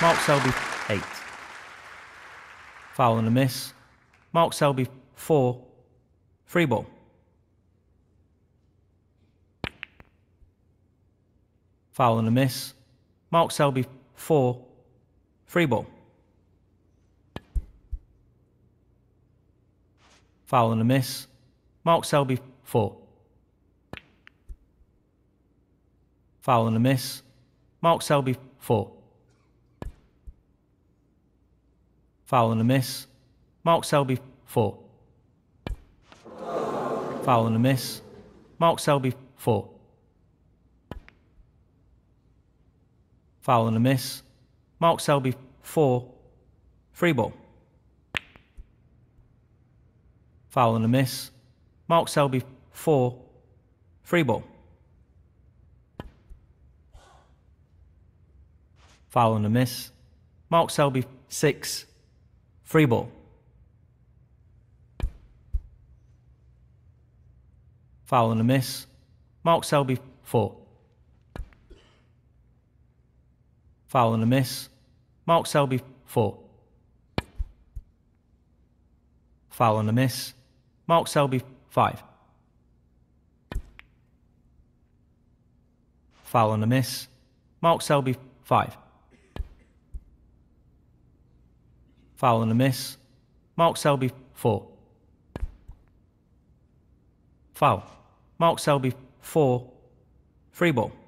Mark Selby, 8. Foul and a miss. Mark Selby, 4. Free ball. Foul and a miss. Mark Selby, 4. Free ball. Foul and a miss. Mark Selby, 4. Foul and a miss. Mark Selby, 4. Foul and a miss. Mark Selby, four. Foul and a miss. Mark Selby, four. Foul and a miss. Mark Selby, four. Free ball. Foul and a miss. Mark Selby, four. Free ball. Foul and a miss. Mark Selby, six free ball. Foul and a miss. Mark Selby, four. Foul and a miss. Mark Selby, four. Foul and a miss. Mark Selby, five. Foul and a miss. Mark Selby, five. Foul and a miss. Mark Selby, four. Foul. Mark Selby, four. Free ball.